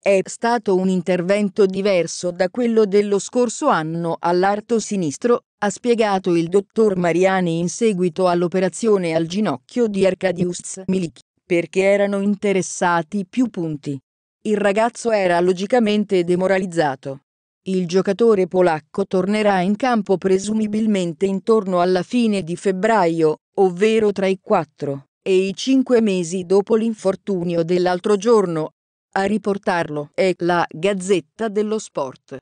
È stato un intervento diverso da quello dello scorso anno all'arto sinistro, ha spiegato il dottor Mariani in seguito all'operazione al ginocchio di Arkadiusz Milik, perché erano interessati più punti. Il ragazzo era logicamente demoralizzato. Il giocatore polacco tornerà in campo presumibilmente intorno alla fine di febbraio, ovvero tra i 4 e i 5 mesi dopo l'infortunio dell'altro giorno, a riportarlo è la Gazzetta dello Sport.